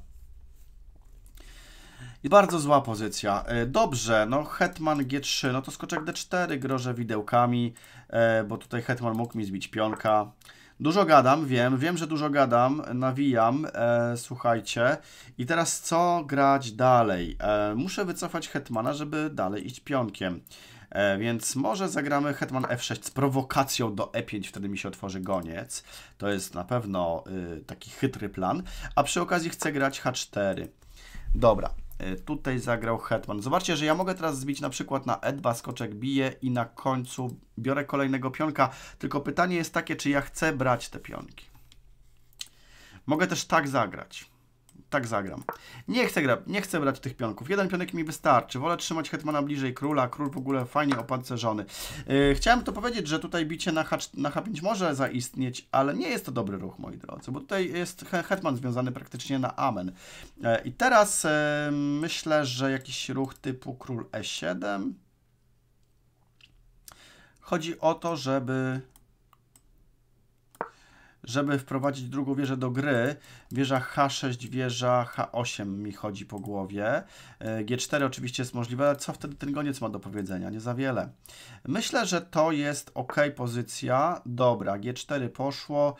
I bardzo zła pozycja. E, dobrze, no hetman g3, no to skoczek d4, grożę widełkami, e, bo tutaj hetman mógł mi zbić pionka. Dużo gadam, wiem, wiem, że dużo gadam, nawijam, e, słuchajcie. I teraz co grać dalej? E, muszę wycofać hetmana, żeby dalej iść pionkiem. E, więc może zagramy hetman f6 z prowokacją do e5, wtedy mi się otworzy goniec. To jest na pewno y, taki chytry plan. A przy okazji chcę grać h4. Dobra, E, tutaj zagrał Hetman. Zobaczcie, że ja mogę teraz zbić na przykład na E2, skoczek bije i na końcu biorę kolejnego pionka. Tylko pytanie jest takie, czy ja chcę brać te pionki. Mogę też tak zagrać tak zagram. Nie chcę, gra, nie chcę brać tych pionków. Jeden pionek mi wystarczy. Wolę trzymać hetmana bliżej króla. Król w ogóle fajnie opancerzony. Yy, chciałem to powiedzieć, że tutaj bicie na, H, na H5 może zaistnieć, ale nie jest to dobry ruch, moi drodzy, bo tutaj jest hetman związany praktycznie na amen. Yy, I teraz yy, myślę, że jakiś ruch typu król E7. Chodzi o to, żeby żeby wprowadzić drugą wieżę do gry. Wieża H6, wieża H8 mi chodzi po głowie. E, G4 oczywiście jest możliwe, ale co wtedy ten goniec ma do powiedzenia? Nie za wiele. Myślę, że to jest ok pozycja. Dobra, G4 poszło.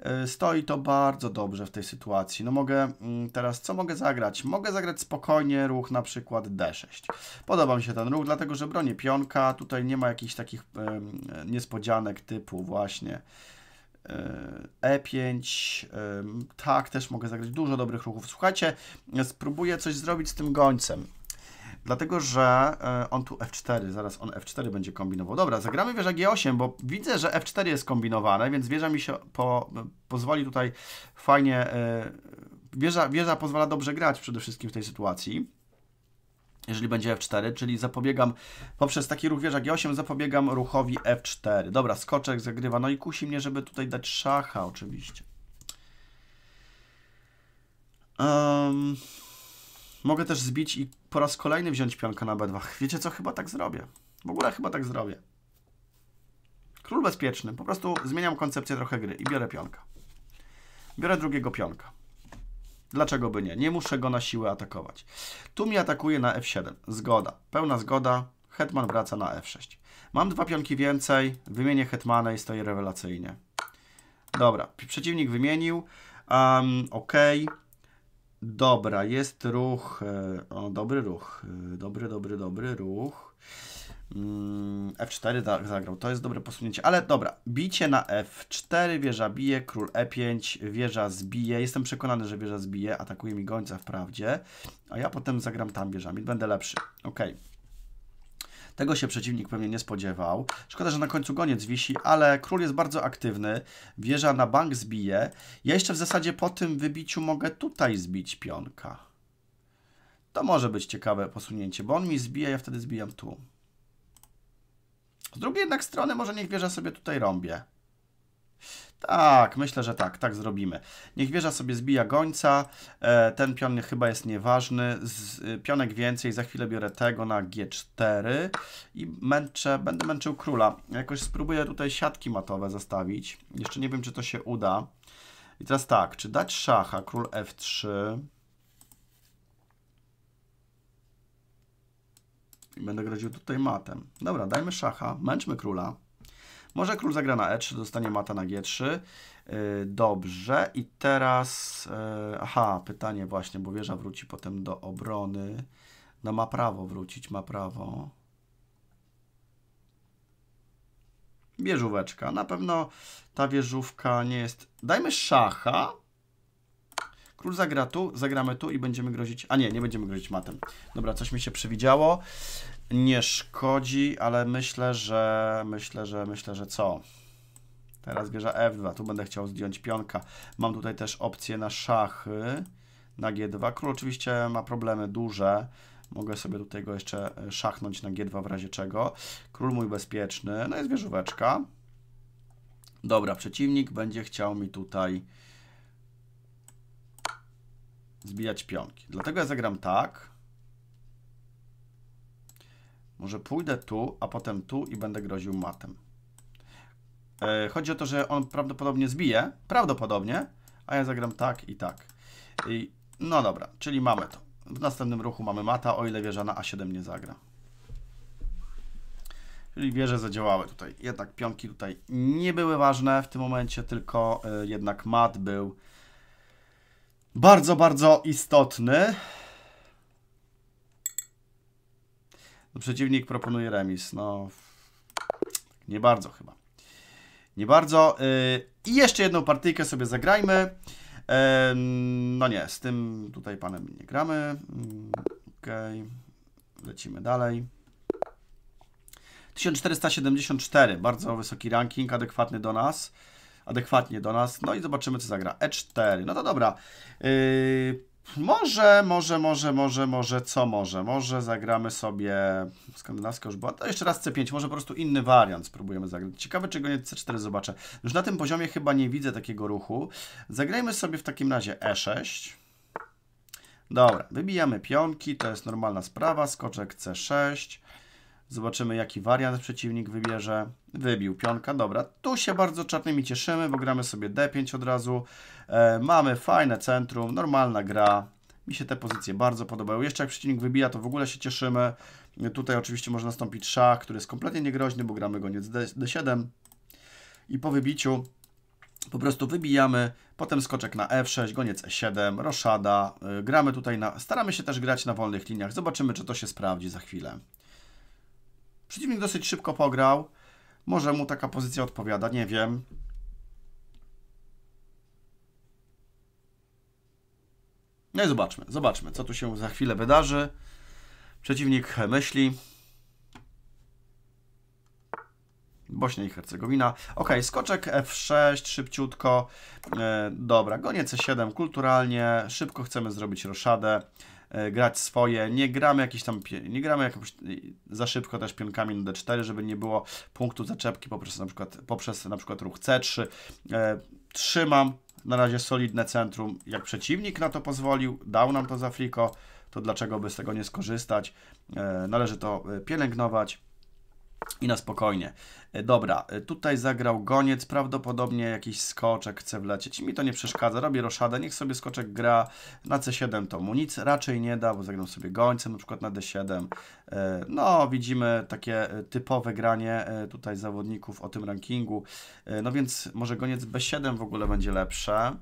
E, stoi to bardzo dobrze w tej sytuacji. No mogę mm, teraz, co mogę zagrać? Mogę zagrać spokojnie ruch na przykład D6. Podoba mi się ten ruch, dlatego że bronię pionka. Tutaj nie ma jakichś takich niespodzianek typu właśnie E5, e e, tak, też mogę zagrać dużo dobrych ruchów. Słuchajcie, spróbuję coś zrobić z tym gońcem. Dlatego, że e, on tu F4, zaraz on F4 będzie kombinował. Dobra, zagramy wieża G8, bo widzę, że F4 jest kombinowane, więc wieża mi się po, pozwoli tutaj fajnie... Wieża, wieża pozwala dobrze grać przede wszystkim w tej sytuacji jeżeli będzie F4, czyli zapobiegam, poprzez taki ruch wieża G8 zapobiegam ruchowi F4. Dobra, skoczek zagrywa, no i kusi mnie, żeby tutaj dać szacha oczywiście. Um, mogę też zbić i po raz kolejny wziąć pionka na B2. Wiecie co, chyba tak zrobię. W ogóle chyba tak zrobię. Król bezpieczny, po prostu zmieniam koncepcję trochę gry i biorę pionka. Biorę drugiego pionka. Dlaczego by nie? Nie muszę go na siłę atakować. Tu mi atakuje na f7. Zgoda. Pełna zgoda. Hetman wraca na f6. Mam dwa pionki więcej. Wymienię hetmana i stoi rewelacyjnie. Dobra. Przeciwnik wymienił. Um, ok. Dobra. Jest ruch. E, o, dobry ruch. E, dobry, dobry, dobry ruch. Mm, F4 zagrał, to jest dobre posunięcie, ale dobra, bicie na F4, wieża bije, król E5, wieża zbije, jestem przekonany, że wieża zbije, atakuje mi gońca wprawdzie, a ja potem zagram tam wieżami, będę lepszy, ok. Tego się przeciwnik pewnie nie spodziewał. Szkoda, że na końcu goniec wisi, ale król jest bardzo aktywny. Wieża na bank zbije. Ja jeszcze w zasadzie po tym wybiciu mogę tutaj zbić pionka. To może być ciekawe posunięcie, bo on mi zbija, ja wtedy zbijam tu. Z drugiej jednak strony może niech wieża sobie tutaj rąbie. Tak, myślę, że tak, tak zrobimy. Niech wieża sobie zbija gońca, e, ten pion chyba jest nieważny, Z, y, pionek więcej, za chwilę biorę tego na G4 i męczę, będę męczył króla. Jakoś spróbuję tutaj siatki matowe zostawić jeszcze nie wiem, czy to się uda. I teraz tak, czy dać szacha, król F3... I będę groził tutaj matem. Dobra, dajmy szacha, męczmy króla. Może król zagra na e3, dostanie mata na g3. Yy, dobrze, i teraz... Yy, aha, pytanie właśnie, bo wieża wróci potem do obrony. No ma prawo wrócić, ma prawo. Wieżóweczka. Na pewno ta wieżówka nie jest... Dajmy szacha. Król zagra tu, zagramy tu i będziemy grozić... A nie, nie będziemy grozić matem. Dobra, coś mi się przewidziało. Nie szkodzi, ale myślę, że... Myślę, że... Myślę, że co? Teraz bierze F2. Tu będę chciał zdjąć pionka. Mam tutaj też opcję na szachy. Na G2. Król oczywiście ma problemy duże. Mogę sobie tutaj go jeszcze e, szachnąć na G2 w razie czego. Król mój bezpieczny. No jest wieżóweczka. Dobra, przeciwnik będzie chciał mi tutaj zbijać pionki. Dlatego ja zagram tak. Może pójdę tu, a potem tu i będę groził matem. E, chodzi o to, że on prawdopodobnie zbije. Prawdopodobnie. A ja zagram tak i tak. I, no dobra, czyli mamy to. W następnym ruchu mamy mata, o ile wieża na A7 nie zagra. Czyli wieże zadziałały tutaj. Jednak pionki tutaj nie były ważne w tym momencie, tylko e, jednak mat był bardzo, bardzo istotny. No, przeciwnik proponuje remis. No, nie bardzo chyba. Nie bardzo. Y, I jeszcze jedną partyjkę sobie zagrajmy. No nie, z tym tutaj panem nie gramy. Ok, mm, okay. lecimy dalej. 1474, bardzo wysoki ranking, adekwatny do nas adekwatnie do nas. No i zobaczymy, co zagra. E4. No to dobra. Yy, może, może, może, może, może, co może? Może zagramy sobie... Skandynawska już była. To jeszcze raz C5. Może po prostu inny wariant spróbujemy zagrać. Ciekawe, czy go nie C4 zobaczę. Już na tym poziomie chyba nie widzę takiego ruchu. Zagrajmy sobie w takim razie E6. Dobra, wybijamy pionki, to jest normalna sprawa, skoczek C6, Zobaczymy, jaki wariant przeciwnik wybierze. Wybił pionka, dobra. Tu się bardzo czarnymi cieszymy, bo gramy sobie D5 od razu. E, mamy fajne centrum, normalna gra. Mi się te pozycje bardzo podobają. Jeszcze jak przeciwnik wybija, to w ogóle się cieszymy. Tutaj oczywiście może nastąpić szach, który jest kompletnie niegroźny, bo gramy goniec D 7 I po wybiciu po prostu wybijamy, potem skoczek na F6, goniec E7, roszada. E, gramy tutaj na... Staramy się też grać na wolnych liniach. Zobaczymy, czy to się sprawdzi za chwilę. Przeciwnik dosyć szybko pograł. Może mu taka pozycja odpowiada, nie wiem. No i zobaczmy, zobaczmy, co tu się za chwilę wydarzy. Przeciwnik myśli. Bośnia i Hercegowina. Ok, skoczek F6, szybciutko. E, dobra, gonie C7 e kulturalnie. Szybko chcemy zrobić roszadę. E, grać swoje, nie gramy jakiś tam, nie gramy jakoś e, za szybko też pionkami na d4, żeby nie było punktu zaczepki poprzez na przykład, poprzez na przykład ruch c3. E, trzymam na razie solidne centrum, jak przeciwnik na to pozwolił, dał nam to za fliko to dlaczego by z tego nie skorzystać? Należy to pielęgnować. I na spokojnie. E, dobra, e, tutaj zagrał goniec, prawdopodobnie jakiś skoczek chce wlecieć. Mi to nie przeszkadza, robię roszadę, niech sobie skoczek gra na c7, to mu nic raczej nie da, bo zagrał sobie gońcem, na przykład na d7. E, no, widzimy takie typowe granie tutaj zawodników o tym rankingu. No więc może goniec b7 w ogóle będzie lepsze.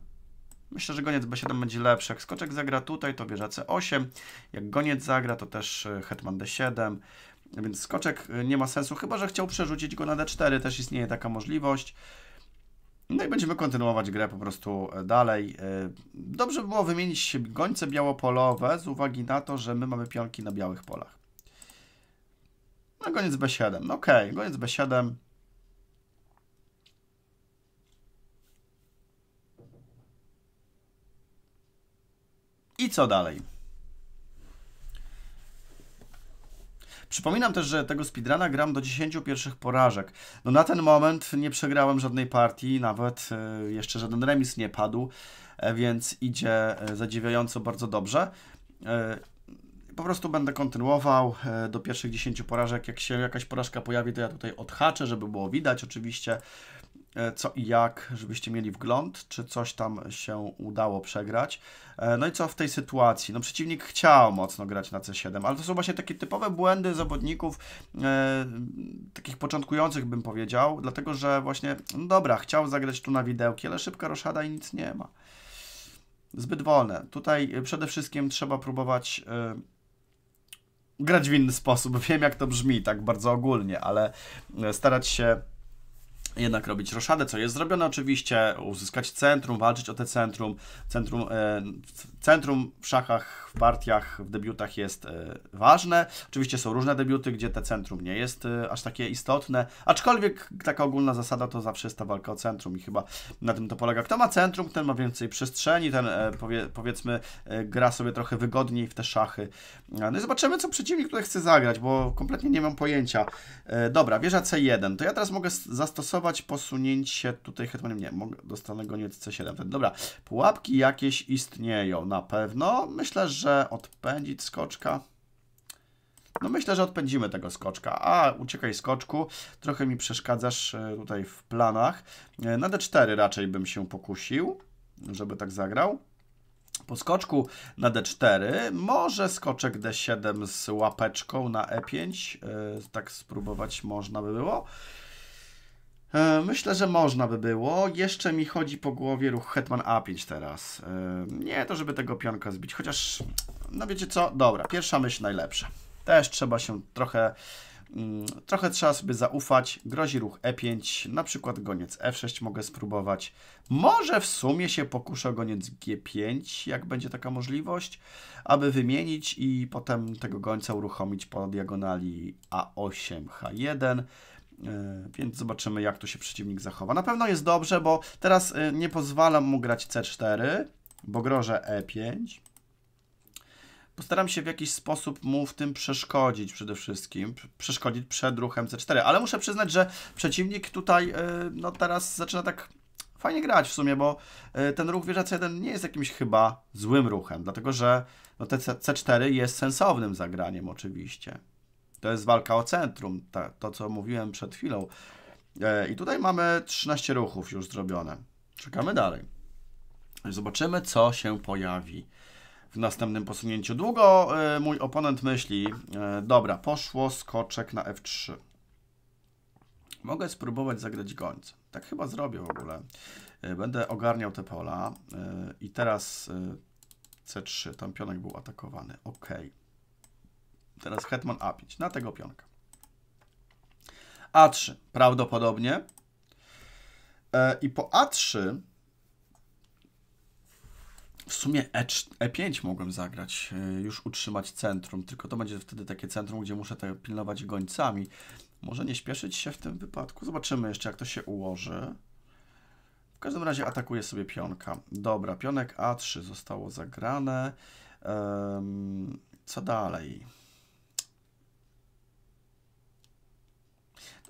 Myślę, że goniec b7 będzie lepszy. Jak skoczek zagra tutaj, to bierze c8. Jak goniec zagra, to też hetman d7. Więc skoczek y, nie ma sensu, chyba że chciał przerzucić go na D4, też istnieje taka możliwość. No i będziemy kontynuować grę po prostu e, dalej. E, dobrze by było wymienić gońce białopolowe z uwagi na to, że my mamy pionki na białych polach. No goniec B7, no okej, okay. goniec B7. I co dalej? Przypominam też, że tego speedruna gram do 10 pierwszych porażek. No na ten moment nie przegrałem żadnej partii, nawet e, jeszcze żaden remis nie padł, e, więc idzie e, zadziwiająco bardzo dobrze po prostu będę kontynuował do pierwszych 10 porażek. Jak się jakaś porażka pojawi, to ja tutaj odhaczę, żeby było widać oczywiście. E, co i jak, żebyście mieli wgląd, czy coś tam się udało przegrać. E, no i co w tej sytuacji? No przeciwnik chciał mocno grać na C7, ale to są właśnie takie typowe błędy zawodników, e, takich początkujących bym powiedział, dlatego że właśnie, no dobra, chciał zagrać tu na widełki, ale szybka roszada i nic nie ma. Zbyt wolne. Tutaj e, przede wszystkim trzeba próbować... E, grać w inny sposób. Wiem, jak to brzmi, tak bardzo ogólnie, ale starać się jednak robić roszadę, co jest zrobione oczywiście, uzyskać centrum, walczyć o te centrum. Centrum, e, centrum w szachach, w partiach, w debiutach jest e, ważne. Oczywiście są różne debiuty, gdzie te centrum nie jest e, aż takie istotne, aczkolwiek taka ogólna zasada to zawsze jest ta walka o centrum i chyba na tym to polega. Kto ma centrum, ten ma więcej przestrzeni, ten powie, powiedzmy gra sobie trochę wygodniej w te szachy. No i zobaczymy, co przeciwnik tutaj chce zagrać, bo kompletnie nie mam pojęcia. Dobra, wieża C1, to ja teraz mogę zastosować Zastosować posunięcie tutaj hetmanem. Nie, mogę, dostanę go nie C7. Dobra, pułapki jakieś istnieją na pewno. Myślę, że odpędzić skoczka. No myślę, że odpędzimy tego skoczka. A, uciekaj skoczku. Trochę mi przeszkadzasz e, tutaj w planach. E, na D4 raczej bym się pokusił, żeby tak zagrał. Po skoczku na D4 może skoczek D7 z łapeczką na E5. E, tak spróbować można by było. E, myślę, że można by było. Jeszcze mi chodzi po głowie ruch Hetman A5 teraz. E, nie to, żeby tego pionka zbić, chociaż, no wiecie co, dobra, pierwsza myśl najlepsza. Też trzeba się trochę, mm, trochę trzeba sobie zaufać. Grozi ruch E5, na przykład goniec F6 mogę spróbować. Może w sumie się pokuszę goniec G5, jak będzie taka możliwość, aby wymienić i potem tego gońca uruchomić po diagonali A8, H1. E, więc zobaczymy, jak tu się przeciwnik zachowa. Na pewno jest dobrze, bo teraz e, nie pozwalam mu grać C4, bo grożę E5. Postaram się w jakiś sposób mu w tym przeszkodzić przede wszystkim, przeszkodzić przed ruchem C4, ale muszę przyznać, że przeciwnik tutaj e, no teraz zaczyna tak fajnie grać w sumie, bo ten ruch wieża C1 nie jest jakimś chyba złym ruchem, dlatego że no, te C4 jest sensownym zagraniem oczywiście. To jest walka o centrum, ta, to co mówiłem przed chwilą. E, I tutaj mamy 13 ruchów już zrobione. Czekamy dalej. Zobaczymy, co się pojawi w następnym posunięciu. Długo e, mój oponent myśli, e, dobra, poszło skoczek na f3. Mogę spróbować zagrać gońcem. Tak chyba zrobię w ogóle. Będę ogarniał te pola. I teraz C3, tam pionek był atakowany. OK teraz hetman A5, na tego pionka. A3 prawdopodobnie. E, I po A3 w sumie E5 e mogłem zagrać, e, już utrzymać centrum, tylko to będzie wtedy takie centrum, gdzie muszę te pilnować gońcami. Może nie śpieszyć się w tym wypadku. Zobaczymy jeszcze, jak to się ułoży. W każdym razie atakuje sobie pionka. Dobra, pionek A3 zostało zagrane. co dalej?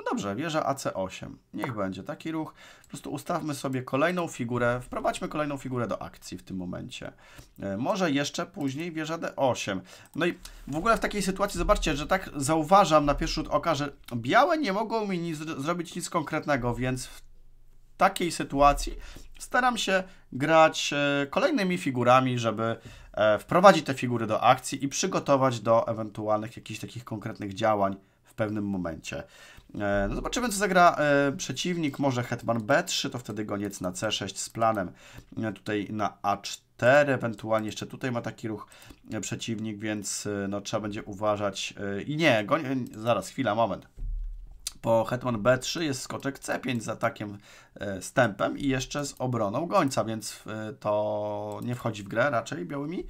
No dobrze, wieża AC8. Niech będzie taki ruch. Po prostu ustawmy sobie kolejną figurę, wprowadźmy kolejną figurę do akcji w tym momencie. E, może jeszcze później wieża D8. No i w ogóle w takiej sytuacji zobaczcie, że tak zauważam na pierwszy rzut oka, że białe nie mogą mi nic, zrobić nic konkretnego, więc w takiej sytuacji staram się grać e, kolejnymi figurami, żeby e, wprowadzić te figury do akcji i przygotować do ewentualnych jakichś takich konkretnych działań w pewnym momencie. E, no zobaczymy, co zagra e, przeciwnik. Może hetman b3, to wtedy goniec na c6 z planem e, tutaj na a4. Ewentualnie jeszcze tutaj ma taki ruch przeciwnik, więc no, trzeba będzie uważać. I nie, goń... zaraz, chwila, moment. Po hetman b3 jest skoczek c5 z atakiem stępem i jeszcze z obroną gońca, więc to nie wchodzi w grę raczej białymi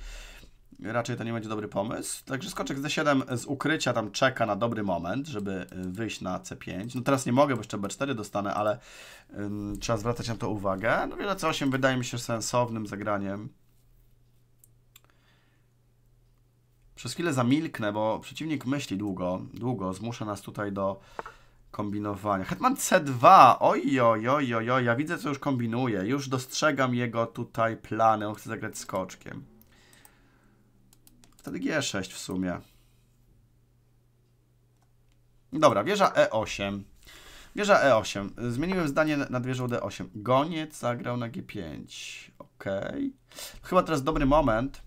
raczej to nie będzie dobry pomysł. Także skoczek z D7 z ukrycia tam czeka na dobry moment, żeby y, wyjść na C5. No teraz nie mogę, bo jeszcze B4 dostanę, ale ym, trzeba zwracać na to uwagę. No wiele C8 wydaje mi się sensownym zagraniem. Przez chwilę zamilknę, bo przeciwnik myśli długo, długo, zmusza nas tutaj do kombinowania. Hetman C2, oj, oj, oj, oj, ja widzę, co już kombinuje. Już dostrzegam jego tutaj plany, on chce zagrać skoczkiem. Wtedy G6 w sumie. Dobra, wieża E8. Wieża E8. Zmieniłem zdanie nad wieżą D8. Goniec zagrał na G5. Ok. Chyba teraz dobry moment.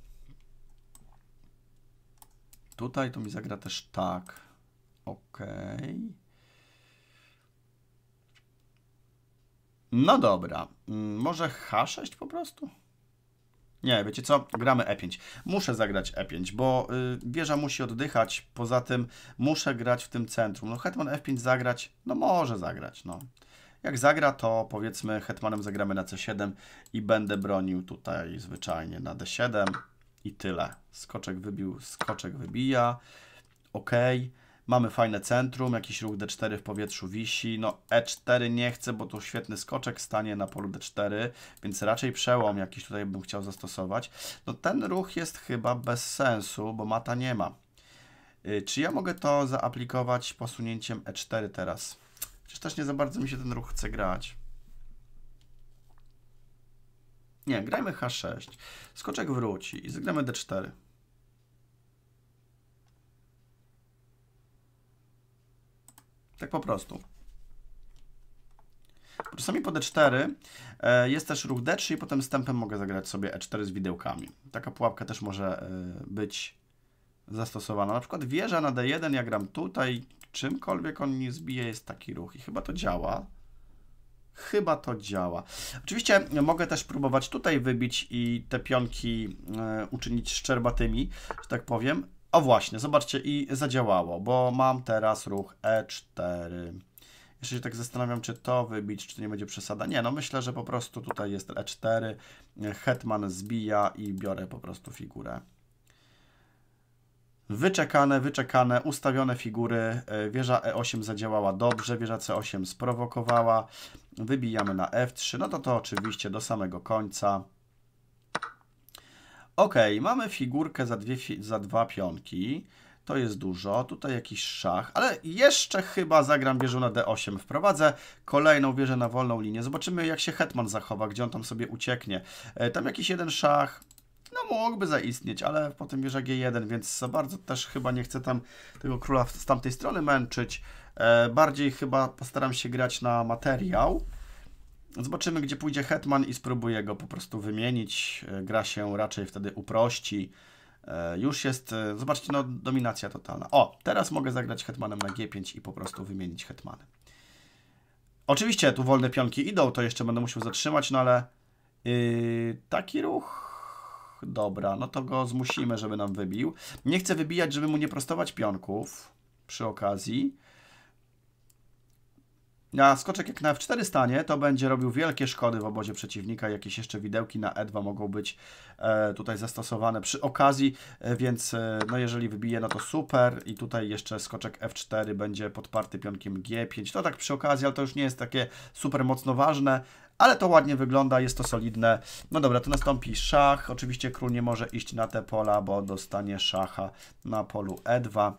Tutaj to mi zagra też tak. Ok. No dobra. Mm, może H6 po prostu? Nie, wiecie co? Gramy E5. Muszę zagrać E5, bo y, wieża musi oddychać. Poza tym muszę grać w tym centrum. No hetman F5 zagrać? No może zagrać, no. Jak zagra, to powiedzmy hetmanem zagramy na C7 i będę bronił tutaj zwyczajnie na D7 i tyle. Skoczek wybił, skoczek wybija. Okej. Okay. Mamy fajne centrum, jakiś ruch D4 w powietrzu wisi. No E4 nie chcę, bo tu świetny skoczek stanie na polu D4, więc raczej przełom jakiś tutaj bym chciał zastosować. No ten ruch jest chyba bez sensu, bo mata nie ma. Y, czy ja mogę to zaaplikować posunięciem E4 teraz? Przecież też nie za bardzo mi się ten ruch chce grać. Nie, grajmy H6. Skoczek wróci i zagramy D4. Tak po prostu. Czasami po d4 e, jest też ruch d3 i potem stępem mogę zagrać sobie e4 z widełkami. Taka pułapka też może e, być zastosowana. Na przykład wieża na d1, ja gram tutaj, czymkolwiek on nie zbije, jest taki ruch i chyba to działa. Chyba to działa. Oczywiście mogę też próbować tutaj wybić i te pionki e, uczynić szczerbatymi, że tak powiem, o właśnie, zobaczcie i zadziałało, bo mam teraz ruch E4. Jeszcze się tak zastanawiam, czy to wybić, czy to nie będzie przesada. Nie, no myślę, że po prostu tutaj jest E4, hetman zbija i biorę po prostu figurę. Wyczekane, wyczekane, ustawione figury. E, wieża E8 zadziałała dobrze, wieża C8 sprowokowała. Wybijamy na F3, no to to oczywiście do samego końca. Ok, mamy figurkę za, dwie, za dwa pionki. To jest dużo. Tutaj jakiś szach, ale jeszcze chyba zagram wieżę na D8. Wprowadzę kolejną wieżę na wolną linię. Zobaczymy, jak się Hetman zachowa, gdzie on tam sobie ucieknie. E, tam jakiś jeden szach. No mógłby zaistnieć, ale potem wieża G1, więc za bardzo też chyba nie chcę tam tego króla z tamtej strony męczyć. E, bardziej chyba postaram się grać na materiał. Zobaczymy, gdzie pójdzie Hetman i spróbuję go po prostu wymienić. E, gra się raczej wtedy uprości. E, już jest, e, zobaczcie, no dominacja totalna. O, teraz mogę zagrać Hetmanem na G5 i po prostu wymienić Hetmanem. Oczywiście tu wolne pionki idą, to jeszcze będę musiał zatrzymać, no ale yy, taki ruch... Dobra, no to go zmusimy, żeby nam wybił. Nie chcę wybijać, żeby mu nie prostować pionków przy okazji. A skoczek jak na F4 stanie, to będzie robił wielkie szkody w obozie przeciwnika. Jakieś jeszcze widełki na E2 mogą być e, tutaj zastosowane przy okazji, e, więc e, no jeżeli wybije, no to super. I tutaj jeszcze skoczek F4 będzie podparty pionkiem G5. To tak przy okazji, ale to już nie jest takie super mocno ważne ale to ładnie wygląda, jest to solidne. No dobra, to nastąpi szach. Oczywiście król nie może iść na te pola, bo dostanie szacha na polu E2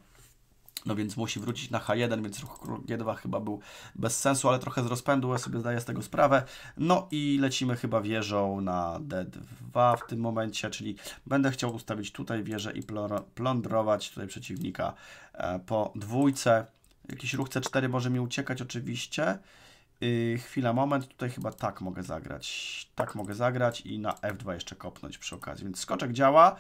no więc musi wrócić na H1, więc ruch król G2 chyba był bez sensu, ale trochę z rozpędu, ja sobie zdaję z tego sprawę. No i lecimy chyba wieżą na D2 w tym momencie, czyli będę chciał ustawić tutaj wieżę i plądrować tutaj przeciwnika e, po dwójce. Jakiś ruch C4 może mi uciekać oczywiście. Y, chwila, moment, tutaj chyba tak mogę zagrać. Tak mogę zagrać i na F2 jeszcze kopnąć przy okazji. Więc skoczek działa.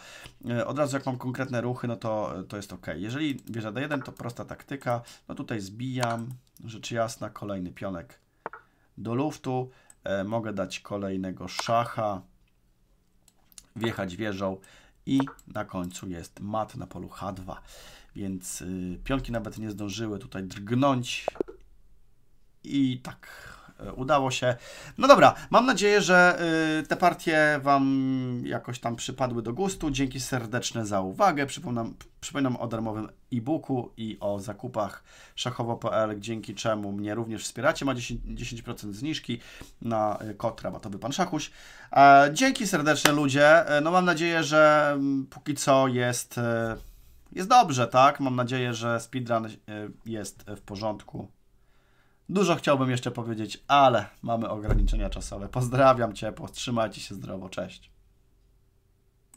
Y, od razu jak mam konkretne ruchy, no to, y, to jest ok. Jeżeli wieża D1, to prosta taktyka. No tutaj zbijam, rzecz jasna, kolejny pionek do luftu. mogę dać kolejnego szacha, wjechać wieżą i na końcu jest mat na polu H2. Więc pionki nawet nie zdążyły tutaj drgnąć i tak e, udało się. No dobra, mam nadzieję, że e, te partie Wam jakoś tam przypadły do gustu. Dzięki serdeczne za uwagę. Przypominam, przypominam o darmowym e-booku i o zakupach szachowo.pl, dzięki czemu mnie również wspieracie. Ma 10%, zniżki na e, kod rabatowy Pan Szachuś. Dzięki serdeczne ludzie. No mam nadzieję, że póki co jest... Jest dobrze, tak? Mam nadzieję, że speedrun jest w porządku. Dużo chciałbym jeszcze powiedzieć, ale mamy ograniczenia czasowe. Pozdrawiam cię, trzymajcie się zdrowo, cześć.